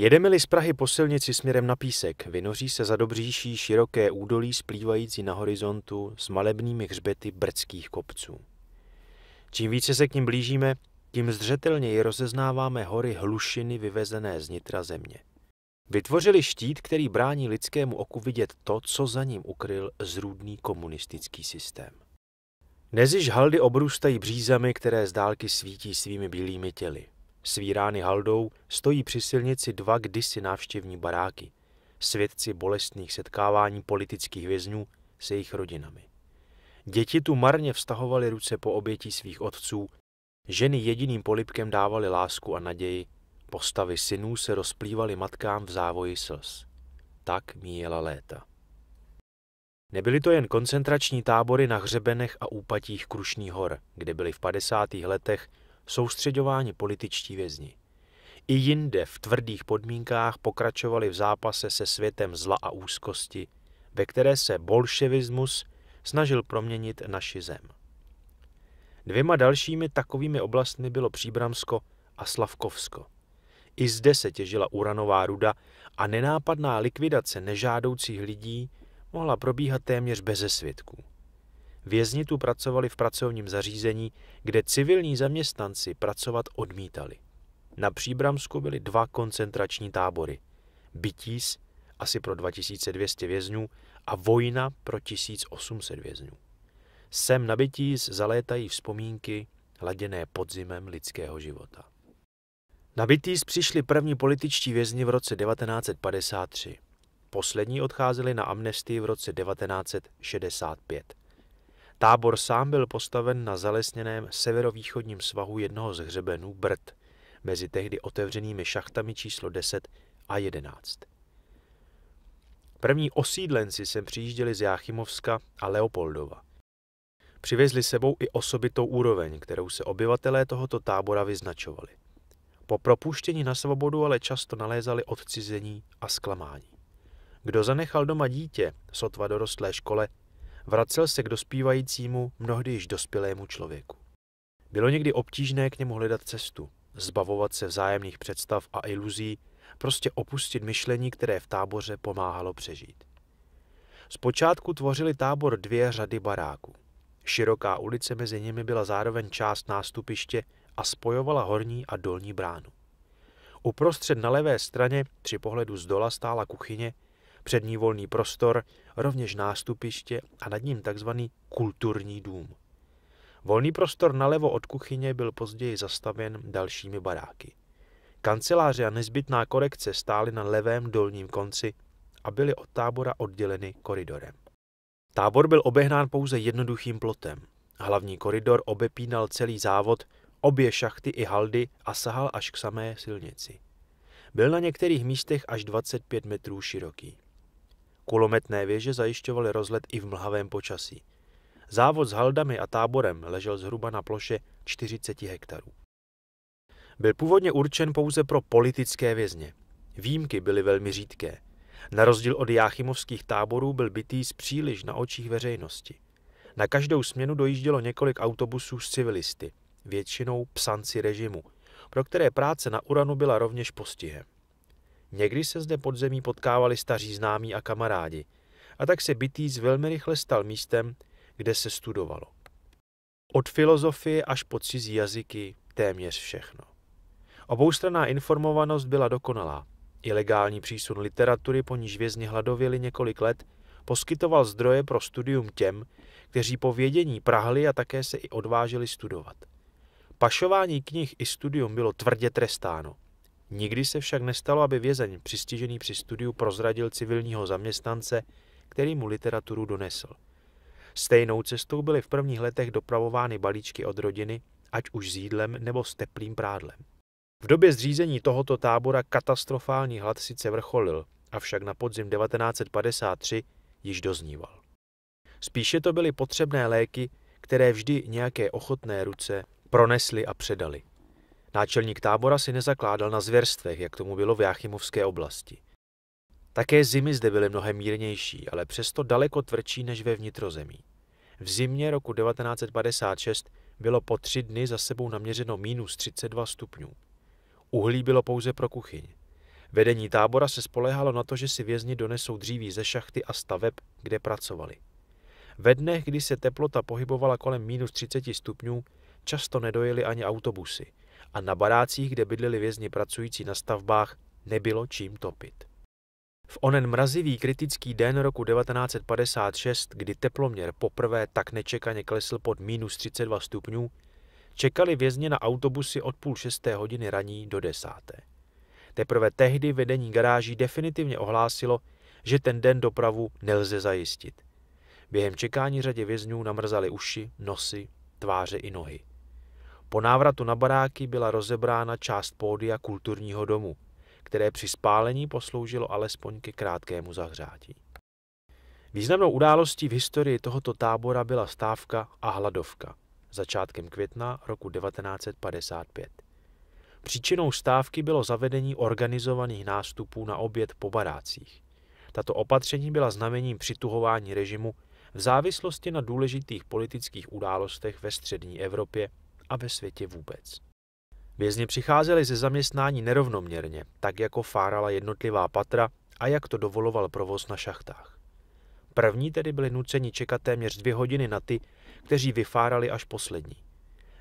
Jedeme-li z Prahy po silnici směrem na Písek, vynoří se za Dobříší široké údolí splývající na horizontu s malebnými hřbety brdských kopců. Čím více se k ním blížíme, tím zřetelněji rozeznáváme hory hlušiny vyvezené z nitra země. Vytvořili štít, který brání lidskému oku vidět to, co za ním ukryl zrůdný komunistický systém. Neziž haldy obrůstají břízami, které z dálky svítí svými bílými těly. Svírány haldou stojí při silnici dva kdysi návštěvní baráky, svědci bolestných setkávání politických vězňů se jejich rodinami. Děti tu marně vztahovaly ruce po obětí svých otců, ženy jediným polipkem dávaly lásku a naději, postavy synů se rozplývaly matkám v závoji slz. Tak míjela léta. Nebyly to jen koncentrační tábory na hřebenech a úpatích Krušní hor, kde byly v 50. letech soustředováni političtí vězni. I jinde v tvrdých podmínkách pokračovali v zápase se světem zla a úzkosti, ve které se bolševismus snažil proměnit naši zem. Dvěma dalšími takovými oblastmi bylo Příbramsko a Slavkovsko. I zde se těžila uranová ruda a nenápadná likvidace nežádoucích lidí mohla probíhat téměř beze svědků. Vězni tu pracovali v pracovním zařízení, kde civilní zaměstnanci pracovat odmítali. Na Příbramsku byly dva koncentrační tábory. Bytís, asi pro 2200 vězňů, a Vojna pro 1800 vězňů. Sem na Bytís zalétají vzpomínky hladěné podzimem lidského života. Na Bytís přišli první političtí vězni v roce 1953. Poslední odcházeli na amnestii v roce 1965. Tábor sám byl postaven na zalesněném severovýchodním svahu jednoho z hřebenů Brd, mezi tehdy otevřenými šachtami číslo 10 a 11. První osídlenci sem přijížděli z Jáchymovska a Leopoldova. Přivezli sebou i osobitou úroveň, kterou se obyvatelé tohoto tábora vyznačovali. Po propuštění na svobodu ale často nalézali odcizení a zklamání. Kdo zanechal doma dítě, sotva dorostlé škole, vracel se k dospívajícímu, mnohdy již dospělému člověku. Bylo někdy obtížné k němu hledat cestu, zbavovat se vzájemných představ a iluzí, prostě opustit myšlení, které v táboře pomáhalo přežít. Zpočátku tvořili tábor dvě řady baráků. Široká ulice mezi nimi byla zároveň část nástupiště a spojovala horní a dolní bránu. Uprostřed na levé straně, při pohledu z dola, stála kuchyně, přední volný prostor, rovněž nástupiště a nad ním tzv. kulturní dům. Volný prostor nalevo od kuchyně byl později zastaven dalšími baráky. Kanceláře a nezbytná korekce stály na levém dolním konci a byly od tábora odděleny koridorem. Tábor byl obehnán pouze jednoduchým plotem. Hlavní koridor obepínal celý závod, obě šachty i haldy a sahal až k samé silnici. Byl na některých místech až 25 metrů široký. Kulometné věže zajišťovaly rozlet i v mlhavém počasí. Závod s haldami a táborem ležel zhruba na ploše 40 hektarů. Byl původně určen pouze pro politické vězně. Výjimky byly velmi řídké. Na rozdíl od jáchymovských táborů byl bytý z příliš na očích veřejnosti. Na každou směnu dojíždělo několik autobusů s civilisty, většinou psanci režimu, pro které práce na Uranu byla rovněž postihem. Někdy se zde podzemí potkávali staří známí a kamarádi, a tak se Bytýs velmi rychle stal místem, kde se studovalo. Od filozofie až po cizí jazyky téměř všechno. Oboustranná informovanost byla dokonalá. Ilegální přísun literatury, po níž vězni hladověli několik let, poskytoval zdroje pro studium těm, kteří po vědění prahli a také se i odvážili studovat. Pašování knih i studium bylo tvrdě trestáno. Nikdy se však nestalo, aby vězeň přistižený při studiu prozradil civilního zaměstnance, který mu literaturu donesl. Stejnou cestou byly v prvních letech dopravovány balíčky od rodiny, ať už s jídlem nebo s teplým prádlem. V době zřízení tohoto tábora katastrofální hlad sice vrcholil, avšak na podzim 1953 již dozníval. Spíše to byly potřebné léky, které vždy nějaké ochotné ruce pronesly a předali. Náčelník tábora si nezakládal na zvěrstvech, jak tomu bylo v Jáchymovské oblasti. Také zimy zde byly mnohem mírnější, ale přesto daleko tvrdší než ve vnitrozemí. V zimě roku 1956 bylo po tři dny za sebou naměřeno minus 32 stupňů. Uhlí bylo pouze pro kuchyň. Vedení tábora se spolehalo na to, že si vězni donesou dříví ze šachty a staveb, kde pracovali. Ve dnech, kdy se teplota pohybovala kolem minus 30 stupňů, často nedojeli ani autobusy – a na barácích, kde bydleli vězni pracující na stavbách, nebylo čím topit. V onen mrazivý kritický den roku 1956, kdy teploměr poprvé tak nečekaně klesl pod minus 32 stupňů, čekali vězně na autobusy od půl šesté hodiny raní do desáté. Teprve tehdy vedení garáží definitivně ohlásilo, že ten den dopravu nelze zajistit. Během čekání řadě vězňů namrzali uši, nosy, tváře i nohy. Po návratu na baráky byla rozebrána část pódia kulturního domu, které při spálení posloužilo alespoň ke krátkému zahřátí. Významnou událostí v historii tohoto tábora byla stávka a hladovka začátkem května roku 1955. Příčinou stávky bylo zavedení organizovaných nástupů na oběd po barácích. Tato opatření byla znamením přituhování režimu v závislosti na důležitých politických událostech ve střední Evropě a ve světě vůbec. Vězni přicházeli ze zaměstnání nerovnoměrně, tak jako fárala jednotlivá patra a jak to dovoloval provoz na šachtách. První tedy byli nuceni čekat téměř dvě hodiny na ty, kteří vyfárali až poslední.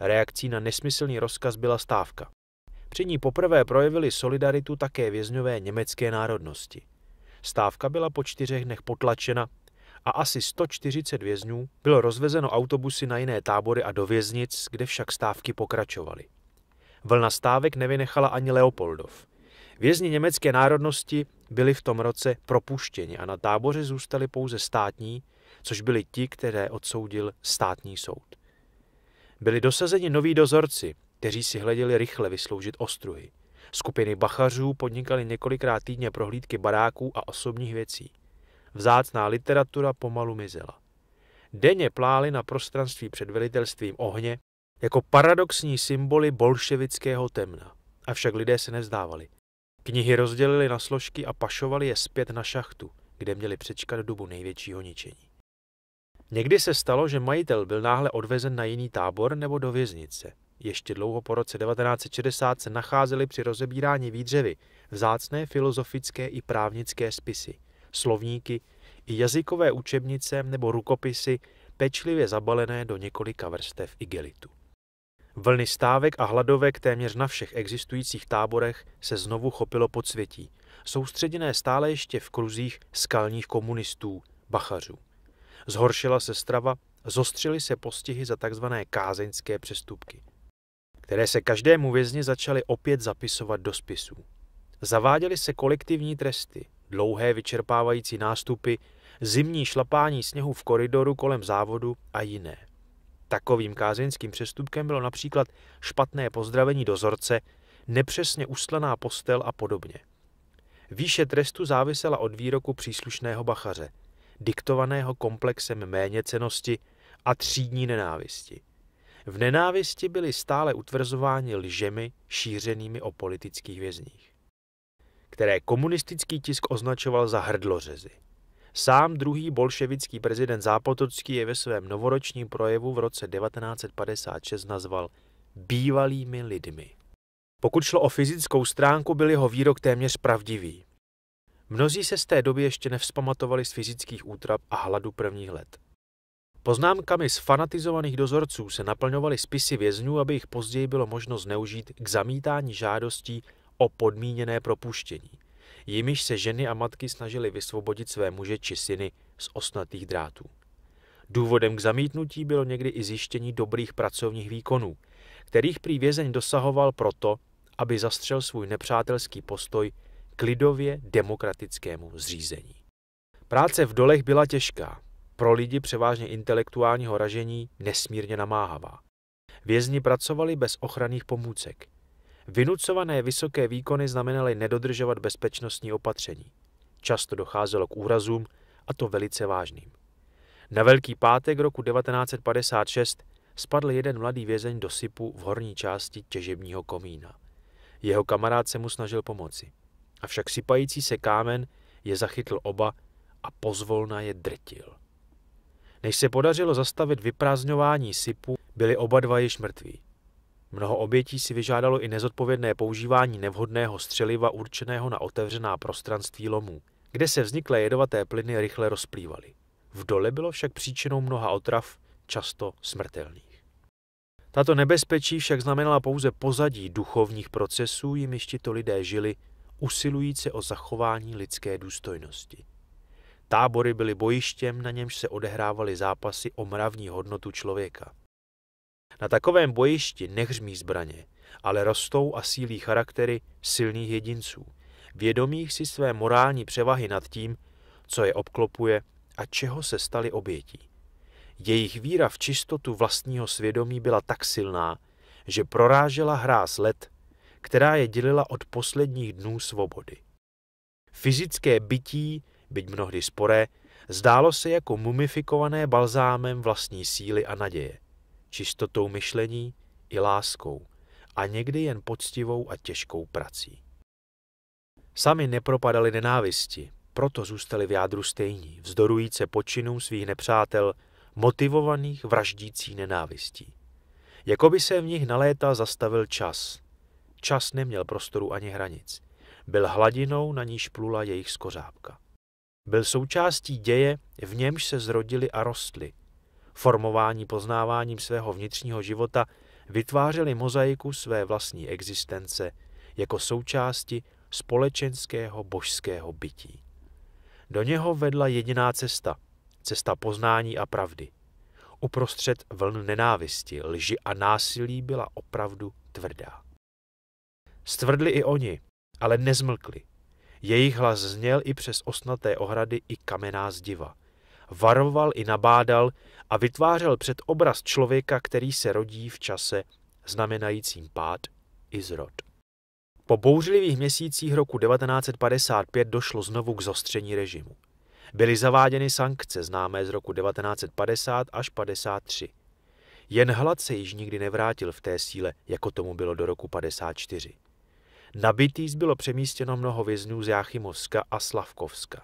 Reakcí na nesmyslný rozkaz byla stávka. Při ní poprvé projevili solidaritu také vězňové německé národnosti. Stávka byla po čtyřech dnech potlačena a asi 140 vězňů bylo rozvezeno autobusy na jiné tábory a do věznic, kde však stávky pokračovaly. Vlna stávek nevynechala ani Leopoldov. Vězni německé národnosti byli v tom roce propuštěni a na táboře zůstali pouze státní, což byli ti, které odsoudil státní soud. Byli dosazeni noví dozorci, kteří si hleděli rychle vysloužit ostruhy. Skupiny bachařů podnikaly několikrát týdně prohlídky baráků a osobních věcí. Vzácná literatura pomalu mizela. Denně plály na prostranství před velitelstvím ohně jako paradoxní symboly bolševického temna. Avšak lidé se nevzdávali. Knihy rozdělili na složky a pašovali je zpět na šachtu, kde měli přečkat dobu největšího ničení. Někdy se stalo, že majitel byl náhle odvezen na jiný tábor nebo do věznice. Ještě dlouho po roce 1960 se nacházeli při rozebírání výdřevy vzácné filozofické i právnické spisy – slovníky i jazykové učebnice nebo rukopisy pečlivě zabalené do několika vrstev igelitu. Vlny stávek a hladovek téměř na všech existujících táborech se znovu chopilo pod světí, soustředěné stále ještě v kruzích skalních komunistů, bachařů. Zhoršila se strava, zostřily se postihy za tzv. kázeňské přestupky, které se každému vězni začaly opět zapisovat do spisů. Zaváděly se kolektivní tresty, dlouhé vyčerpávající nástupy, zimní šlapání sněhu v koridoru kolem závodu a jiné. Takovým kázeňským přestupkem bylo například špatné pozdravení dozorce, nepřesně uslaná postel a podobně. Výše trestu závisela od výroku příslušného bachaře, diktovaného komplexem méněcenosti a třídní nenávisti. V nenávisti byly stále utvrzováni lžemi šířenými o politických vězních které komunistický tisk označoval za hrdlořezy. Sám druhý bolševický prezident Zápotocký je ve svém novoročním projevu v roce 1956 nazval bývalými lidmi. Pokud šlo o fyzickou stránku, byl jeho výrok téměř pravdivý. Mnozí se z té doby ještě nevzpamatovali z fyzických útrap a hladu prvních let. Poznámkami z fanatizovaných dozorců se naplňovaly spisy vězňů, aby jich později bylo možno zneužít k zamítání žádostí o podmíněné propuštění. Jimiž se ženy a matky snažily vysvobodit své muže či syny z osnatých drátů. Důvodem k zamítnutí bylo někdy i zjištění dobrých pracovních výkonů, kterých prý vězeň dosahoval proto, aby zastřel svůj nepřátelský postoj k lidově demokratickému zřízení. Práce v dolech byla těžká, pro lidi převážně intelektuálního ražení nesmírně namáhavá. Vězni pracovali bez ochranných pomůcek. Vynucované vysoké výkony znamenaly nedodržovat bezpečnostní opatření. Často docházelo k úrazům, a to velice vážným. Na Velký pátek roku 1956 spadl jeden mladý vězeň do sypu v horní části těžebního komína. Jeho kamarád se mu snažil pomoci. Avšak sypající se kámen je zachytl oba a pozvolna je drtil. Než se podařilo zastavit vyprázdňování sypu, byli oba dva již mrtví. Mnoho obětí si vyžádalo i nezodpovědné používání nevhodného střeliva určeného na otevřená prostranství lomů, kde se vzniklé jedovaté plyny rychle rozplývaly. V dole bylo však příčinou mnoha otrav, často smrtelných. Tato nebezpečí však znamenala pouze pozadí duchovních procesů, jimiž tito lidé žili, usilující o zachování lidské důstojnosti. Tábory byly bojištěm, na němž se odehrávaly zápasy o mravní hodnotu člověka – na takovém bojišti nehřmí zbraně, ale rostou a sílí charaktery silných jedinců, vědomých si své morální převahy nad tím, co je obklopuje a čeho se stali obětí. Jejich víra v čistotu vlastního svědomí byla tak silná, že prorážela hráz let, která je dělila od posledních dnů svobody. Fyzické bytí, byť mnohdy sporé, zdálo se jako mumifikované balzámem vlastní síly a naděje čistotou myšlení i láskou a někdy jen poctivou a těžkou prací. Sami nepropadali nenávisti, proto zůstali v jádru stejní, vzdorujíce počinům svých nepřátel, motivovaných vraždící nenávistí. Jakoby se v nich na léta zastavil čas. Čas neměl prostoru ani hranic. Byl hladinou, na níž plula jejich skořápka. Byl součástí děje, v němž se zrodili a rostli – formování poznáváním svého vnitřního života vytvářeli mozaiku své vlastní existence jako součásti společenského božského bytí. Do něho vedla jediná cesta, cesta poznání a pravdy. Uprostřed vln nenávisti, lži a násilí byla opravdu tvrdá. Stvrdli i oni, ale nezmlkli. Jejich hlas zněl i přes osnaté ohrady i kamená zdiva – varoval i nabádal a vytvářel před obraz člověka, který se rodí v čase znamenajícím pád i zrod. Po bouřlivých měsících roku 1955 došlo znovu k zostření režimu. Byly zaváděny sankce známé z roku 1950 až 53. Jen hlad se již nikdy nevrátil v té síle, jako tomu bylo do roku 54. Nabitých bylo přemístěno mnoho vězňů z Jáchymovska a Slavkovska.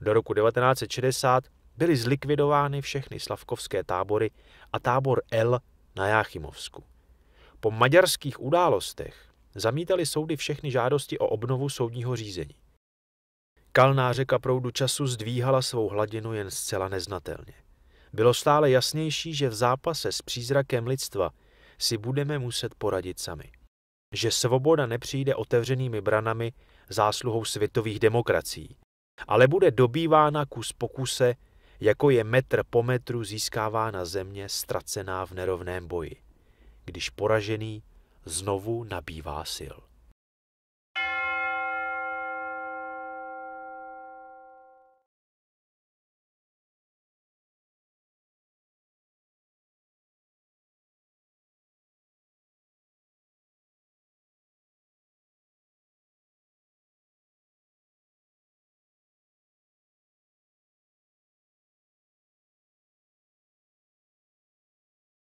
Do roku 1960 byly zlikvidovány všechny slavkovské tábory a tábor L na Jáchymovsku. Po maďarských událostech zamítali soudy všechny žádosti o obnovu soudního řízení. Kalná řeka proudu času zdvíhala svou hladinu jen zcela neznatelně. Bylo stále jasnější, že v zápase s přízrakem lidstva si budeme muset poradit sami. Že svoboda nepřijde otevřenými branami zásluhou světových demokracií, ale bude dobývána kus pokuse jako je metr po metru získávána země ztracená v nerovném boji. Když poražený, znovu nabývá sil.